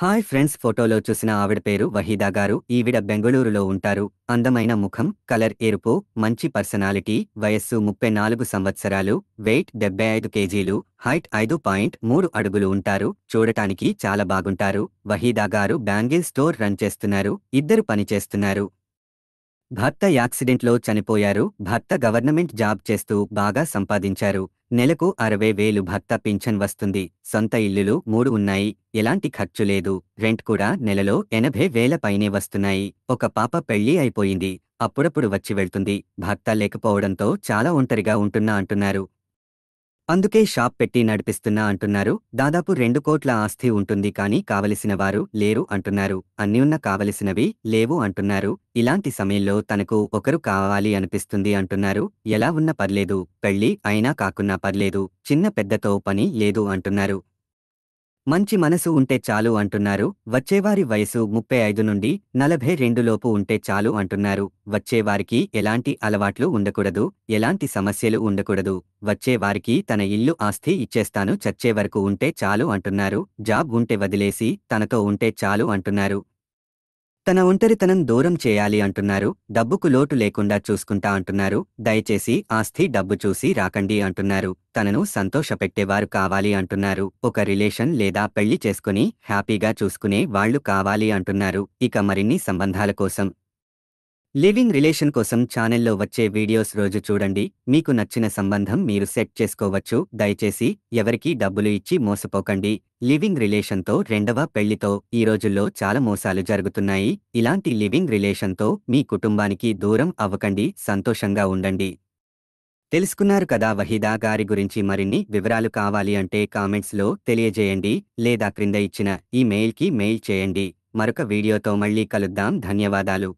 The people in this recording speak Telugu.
హాయ్ ఫ్రెండ్స్ ఫోటోలో చూసిన ఆవిడ పేరు వహీదా గారు ఈవిడ బెంగళూరులో ఉంటారు అందమైన ముఖం కలర్ ఎరుపు మంచి పర్సనాలిటీ వయస్సు ముప్పై నాలుగు సంవత్సరాలు వెయిట్ డెబ్బై ఐదు కేజీలు హైట్ ఐదు పాయింట్ మూడు అడుగులు ఉంటారు చూడటానికి చాలా బాగుంటారు వహీదా గారు బ్యాంగిల్ స్టోర్ రన్ చేస్తున్నారు ఇద్దరు పనిచేస్తున్నారు భర్త యాక్సిడెంట్లో చనిపోయారు భర్త గవర్నమెంట్ జాబ్ చేస్తూ బాగా సంపాదించారు నెలకు అరవై వేలు భర్త పింఛన్ వస్తుంది సొంత ఇల్లులు మూడు ఉన్నాయి ఎలాంటి ఖర్చు లేదు రెంట్ కూడా నెలలో ఎనభై వేల పైనే వస్తున్నాయి ఒక పాప పెళ్లి అయిపోయింది అప్పుడప్పుడు వచ్చి వెళ్తుంది భర్త లేకపోవడంతో చాలా ఒంటరిగా ఉంటున్నా అంటున్నారు అందుకే షాప్ పెట్టి నడిపిస్తున్నా అంటున్నారు దాదాపు రెండు కోట్ల ఆస్తి ఉంటుంది కానీ కావలసిన వారు లేరు అంటున్నారు అన్ని ఉన్న కావలసినవి లేవు అంటున్నారు ఇలాంటి సమయంలో తనకు ఒకరు కావాలి అనిపిస్తుంది అంటున్నారు ఎలా ఉన్నా పర్లేదు పెళ్లి అయినా కాకున్నా పర్లేదు చిన్న పెద్దతో పని లేదు అంటున్నారు మంచి మనసు ఉంటే చాలు అంటున్నారు వచ్చేవారి వయసు ముప్పై ఐదు నుండి నలభై రెండులోపు ఉంటే చాలు అంటున్నారు వచ్చేవారికి ఎలాంటి అలవాట్లు ఉండకూడదు ఎలాంటి సమస్యలు ఉండకూడదు వచ్చేవారికి తన ఇల్లు ఆస్తి ఇచ్చేస్తాను చచ్చేవరకు ఉంటే చాలు అంటున్నారు జాబ్ ఉంటే వదిలేసి తనతో ఉంటే చాలు అంటున్నారు తన ఒంటరితనం దూరం చేయాలి అంటున్నారు డబ్బుకు లోటు లేకుండా చూసుకుంటా అంటున్నారు దయచేసి ఆస్తి డబ్బు చూసి రాకండి అంటున్నారు తనను సంతోషపెట్టేవారు కావాలి అంటున్నారు ఒక రిలేషన్ లేదా పెళ్లి చేసుకుని హ్యాపీగా చూసుకునే వాళ్లు కావాలి అంటున్నారు ఇక మరిన్ని సంబంధాల కోసం లివింగ్ రిలేషన్ కోసం ఛానల్లో వచ్చే వీడియోస్ రోజు చూడండి మీకు నచ్చిన సంబంధం మీరు సెట్ చేసుకోవచ్చు దయచేసి ఎవరికీ డబ్బులు ఇచ్చి మోసపోకండి లివింగ్ రిలేషన్తో రెండవ పెళ్లితో ఈ రోజుల్లో చాలా మోసాలు జరుగుతున్నాయి ఇలాంటి లివింగ్ రిలేషన్తో మీ కుటుంబానికి దూరం అవ్వకండి సంతోషంగా ఉండండి తెలుసుకున్నారు కదా వహీదా గారి గురించి మరిన్ని వివరాలు కావాలి అంటే కామెంట్స్లో తెలియజేయండి లేదా క్రింద ఇచ్చిన ఈ మెయిల్ చేయండి మరొక వీడియోతో మళ్ళీ కలుద్దాం ధన్యవాదాలు